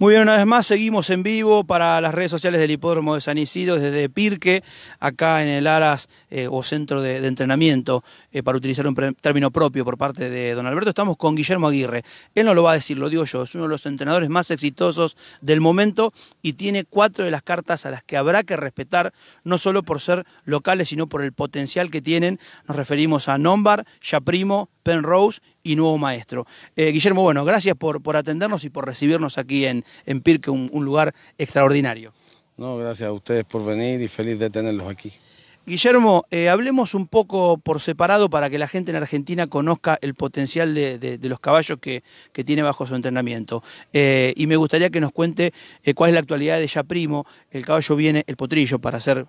Muy bien, una vez más seguimos en vivo para las redes sociales del Hipódromo de San Isidro desde Pirque, acá en el Aras eh, o Centro de, Entrenamiento, eh, para utilizar un término propio por parte de don Alberto. Estamos con Guillermo Aguirre. Él no lo va a decir, lo digo yo, es uno de los entrenadores más exitosos del momento y tiene cuatro de las cartas a las que habrá que respetar, no solo por ser locales, sino por el potencial que tienen. Nos referimos a Nombar, Yaprimo, Penrose y Nuevo Maestro. Eh, Guillermo, bueno, gracias por, atendernos y por recibirnos aquí en, en Pirque, un, un lugar extraordinario. No, gracias a ustedes por venir y feliz de tenerlos aquí. Guillermo, eh, hablemos un poco por separado para que la gente en Argentina conozca el potencial de, los caballos que, tiene bajo su entrenamiento. Eh, y me gustaría que nos cuente eh, cuál es la actualidad de Ya Primo. El caballo viene, el potrillo, para hacer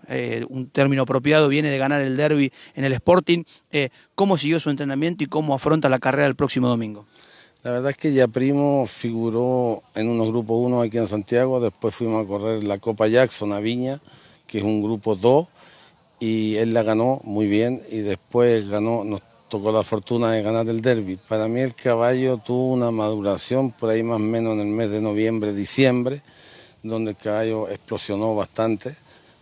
un término apropiado, viene de ganar el derby en el Sporting. ¿Cómo siguió su entrenamiento y cómo afronta la carrera el próximo domingo? La verdad es que Ya Primo figuró en unos grupos 1 aquí en Santiago, después fuimos a correr la Copa Jackson a Viña, que es un grupo 2 y él la ganó muy bien y después ganó, nos tocó la fortuna de ganar el derby. Para mí el caballo tuvo una maduración por ahí más o menos en el mes de noviembre, diciembre, donde el caballo explosionó bastante.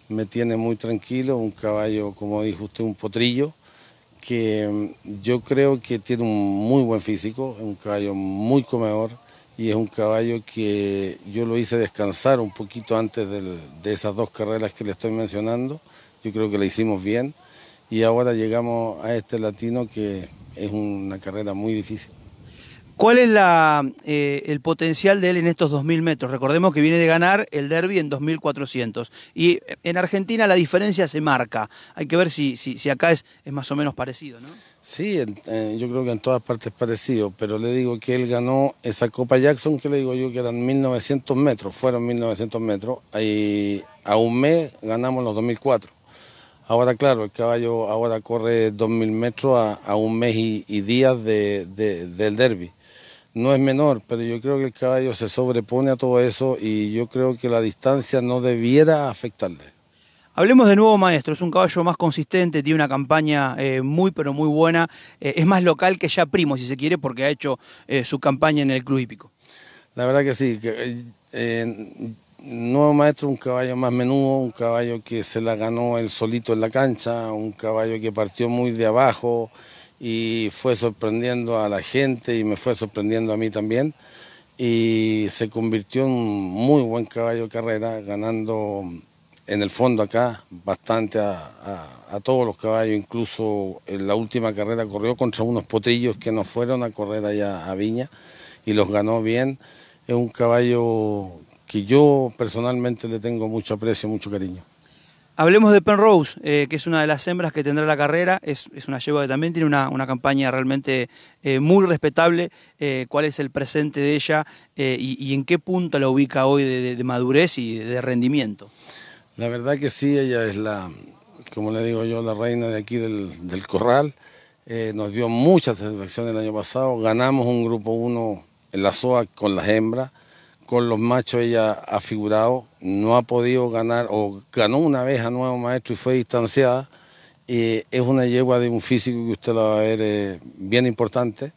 Me tiene muy tranquilo, un caballo, como dijo usted, un potrillo, que mm, yo creo que tiene un muy buen físico, un caballo muy comedor y es un caballo que yo lo hice descansar un poquito antes de esas dos carreras que le estoy mencionando yo creo que la hicimos bien y ahora llegamos a este latino que es una carrera muy difícil. ¿Cuál es eh, el potencial de él en estos 2.000 metros? Recordemos que viene de ganar el derby en 2.400. Y eh, en Argentina la diferencia se marca. Hay que ver si, si, acá es, es, más o menos parecido, ¿no? Sí, yo creo que en todas partes es parecido. Pero le digo que él ganó esa Copa Jackson, que le digo yo que eran 1.900 metros. Fueron 1.900 metros. Y a un mes ganamos los 2.004. Ahora, claro, el caballo ahora corre 2.000 metros a, un mes y, días del derby. No es menor, pero yo creo que el caballo se sobrepone a todo eso y yo creo que la distancia no debiera afectarle. Hablemos de nuevo, maestro. Es un caballo más consistente, tiene una campaña eh, muy, pero muy buena. Eh, es más local que ya primo, si se quiere, porque ha hecho eh, su campaña en el Club Hípico. La verdad que sí. Que, nuevo maestro, un caballo más menudo, un caballo que se la ganó él solito en la cancha, un caballo que partió muy de abajo y fue sorprendiendo a la gente y me fue sorprendiendo a mí también. Y se convirtió en un muy buen caballo de carrera, ganando en el fondo acá bastante a, todos los caballos. Incluso en la última carrera corrió contra unos potrillos que no fueron a correr allá a Viña y los ganó bien. Es un caballo que yo personalmente le tengo mucho aprecio, mucho cariño. Hablemos de Penrose, eh, que es una de las hembras que tendrá la carrera, es, una yegua que también tiene una, una campaña realmente eh, muy respetable. Eh, ¿Cuál es el presente de ella y, en qué punto la ubica hoy de, madurez y de rendimiento? La verdad que sí, ella es la, como le digo yo, la reina de aquí del, del corral. nos dio mucha satisfacción el año pasado, ganamos un grupo 1 en la SOA con las hembras con los machos ella ha figurado, no ha podido ganar, o ganó una vez a nuevo maestro y fue distanciada. Y es una yegua de un físico que usted la va a ver eh, bien importante.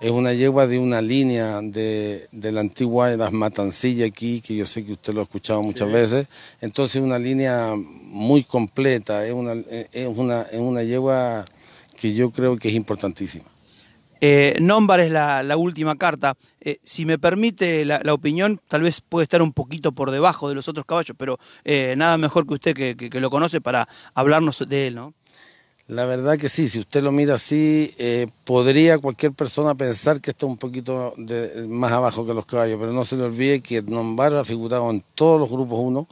Es una yegua de una línea de, la antigua de las matancillas aquí, que yo sé que usted lo ha escuchado muchas veces. Entonces, una línea muy completa, es una, eh, es, una, es una yegua que yo creo que es importantísima. Eh, Nombar es la, la última carta. Eh, si me permite la, opinión, tal vez puede estar un poquito por debajo de los otros caballos, pero eh, nada mejor que usted que, que, lo conoce para hablarnos de él, ¿no? La verdad que sí, si usted lo mira así, podría cualquier persona pensar que está un poquito de, más abajo que los caballos, pero no se le olvide que Nombar ha figurado en todos los grupos 1,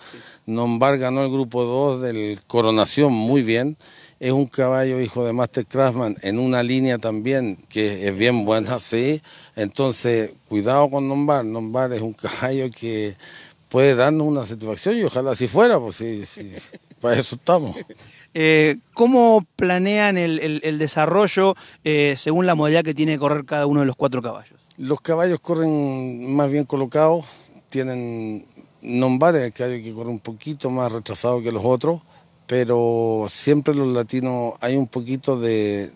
Nombar ganó el grupo 2 del Coronación muy bien, es un caballo hijo de Master Craftsman en una línea también que es bien buena, sí. Entonces, cuidado con Nombar. Nombar es un caballo que puede darnos una satisfacción y ojalá si fuera, pues sí, sí para eso estamos. Eh, ¿Cómo planean el, desarrollo eh, según la modalidad que tiene que correr cada uno de los cuatro caballos? Los caballos corren más bien colocados, tienen nombares, el caballo que corre un poquito más retrasado que los otros, pero siempre los latinos hay un poquito de,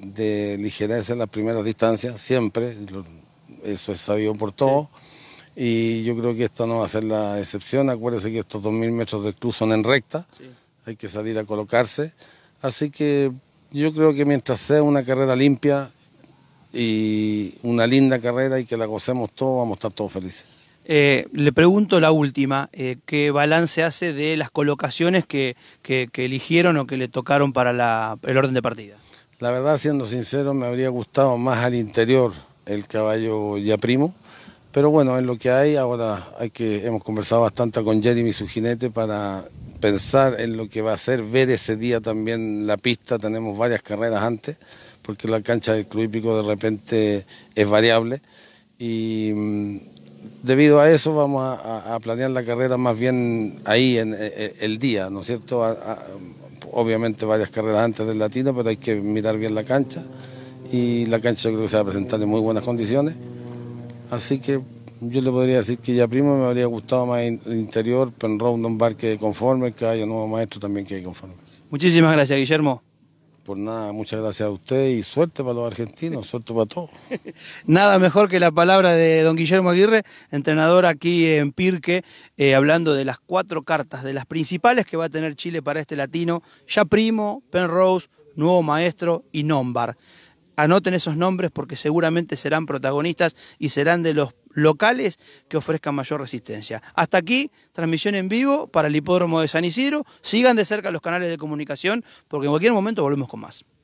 ligereza en las primeras distancias, siempre, eso es sabido por todos. Y yo creo que esto no va a ser la excepción. Acuérdense que estos 2.000 metros de cruz son en recta. Hay que salir a colocarse. Así que yo creo que mientras sea una carrera limpia y una linda carrera y que la gocemos todos, vamos a estar todos felices. Eh, le pregunto la última, eh, ¿qué balance hace de las colocaciones que, eligieron o que le tocaron para el orden de partida? La verdad, siendo sincero, me habría gustado más al interior el caballo ya primo, pero bueno, en lo que hay, ahora hay que, hemos conversado bastante con Jeremy y su jinete para pensar en lo que va a ser, ver ese día también la pista, tenemos varias carreras antes, porque la cancha del Club Hípico de repente es variable y mm, debido a eso vamos a, planear la carrera más bien ahí en, e, e, el día, ¿no es cierto? obviamente varias carreras antes del latino, pero hay que mirar bien la cancha y la cancha yo creo que se va a presentar en muy buenas condiciones. Así que yo le podría decir que ya primo me habría gustado más el interior, pero round un bar que conforme, que haya un nuevo maestro también que hay conforme. Muchísimas gracias, Guillermo. Por nada, muchas gracias a usted y suerte para los argentinos, suerte para todos. nada mejor que la palabra de don Guillermo Aguirre, entrenador aquí en Pirque, eh, hablando de las cuatro cartas, de las principales que va a tener Chile para este latino, ya primo, Penrose, nuevo maestro y Nombar. Anoten esos nombres porque seguramente serán protagonistas y serán de los locales que ofrezcan mayor resistencia. Hasta aquí, transmisión en vivo para el hipódromo de San Isidro. Sigan de cerca los canales de comunicación porque en cualquier momento volvemos con más.